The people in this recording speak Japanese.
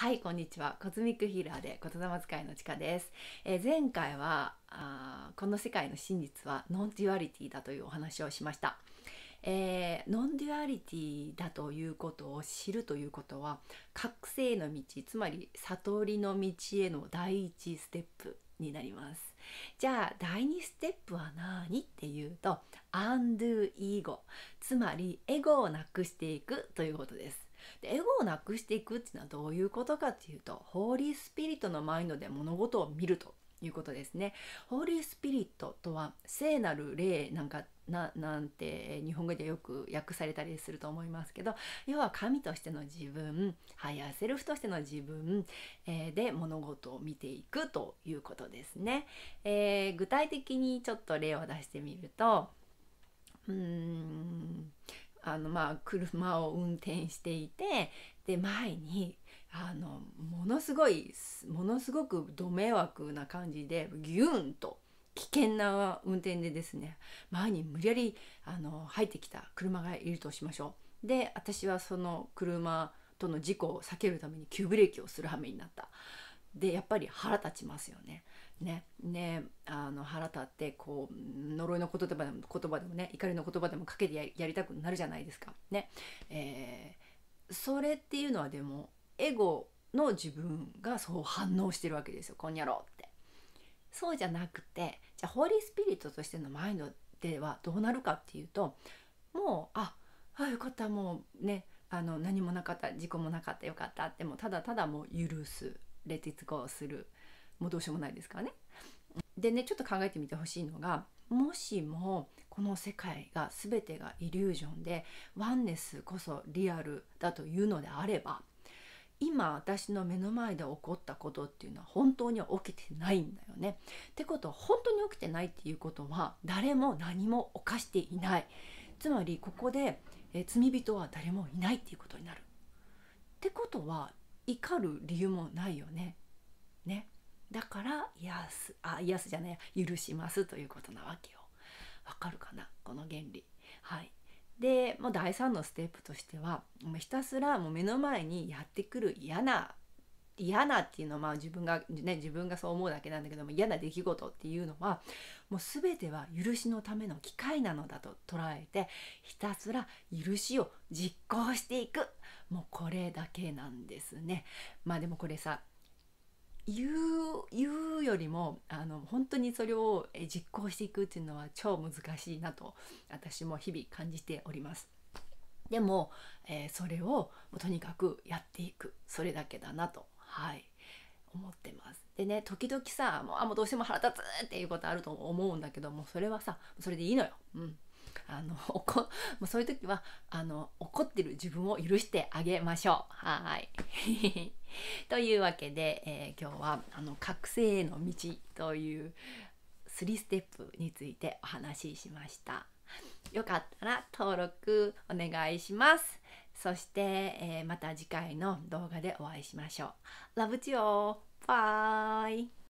はいこんにちはコズミックヒーラーで言霊使いのちかです、えー、前回はあこの世界の真実はノンデュアリティだというお話をしました、えー、ノンデュアリティだということを知るということは覚醒の道つまり悟りの道への第一ステップになりますじゃあ第2ステップは何っていうと undo ego つまりエゴをなくしていくということですでエゴをなくしていくっていうのはどういうことかっていうとホーリースピリットのマインドで物事を見るということですね。ホーリースピリットとは聖なる霊なんかななんて日本語でよく訳されたりすると思いますけど要は神としての自分ハイアーセルフとしての自分、えー、で物事を見ていくということですね。えー、具体的にちょっと例を出してみるとうーんあのまあ車を運転していてで前にあのものすごいものすごくど迷惑な感じでギューンと危険な運転でですね前に無理やりあの入ってきた車がいるとしましょう。で私はその車との事故を避けるために急ブレーキをする羽目になった。でやっぱり腹立ちますよね。ねねの腹立ってこう呪いの言葉でも言葉でもね怒りの言葉でもかけてやりたくなるじゃないですか。ねえー、それっていうのはでもエゴの自分がそう反応してるわけですよこんにゃろって。そうじゃなくてじゃあホーリースピリットとしてのマインドではどうなるかっていうともうああよかったもうねあの何もなかった事故もなかったよかったってもうただただもう許すレティツゴーするもうどうしようもないですからねでねちょっと考えてみてほしいのがもしもこの世界が全てがイリュージョンでワンネスこそリアルだというのであれば今私の目の前で起こったことっていうのは本当には起きてないんだよね。ってことは本当に起きてないっていうことは誰も何も犯していない。つまりここで、え罪人は誰もいないっていうことになる。ってことは怒る理由もないよね。ね。だから癒すあ癒すじゃねえ許しますということなわけよわかるかなこの原理はいでもう第3のステップとしてはもうひたすらもう目の前にやってくる嫌な嫌なっていうのはまあ自分がね自分がそう思うだけなんだけども嫌な出来事っていうのはもう全ては許しのための機会なのだと捉えてひたすら許しを実行していくもうこれだけなんですね。まあでもこれさ言う言うよりもあの本当にそれを実行していくっていうのは超難しいなと私も日々感じております。でも、えー、それをとにかくやっていくそれだけだなとはい思ってます。でね時々さもうあもうどうしても腹立つっていうことあると思うんだけどもそれはさそれでいいのよ。うんあの こもうそういう時はあの怒ってる自分を許してあげましょう。はい というわけで、えー、今日はあの覚醒への道という3ステップについてお話ししました。よかったら登録お願いします。そして、えー、また次回の動画でお会いしましょう。ラブチオバイ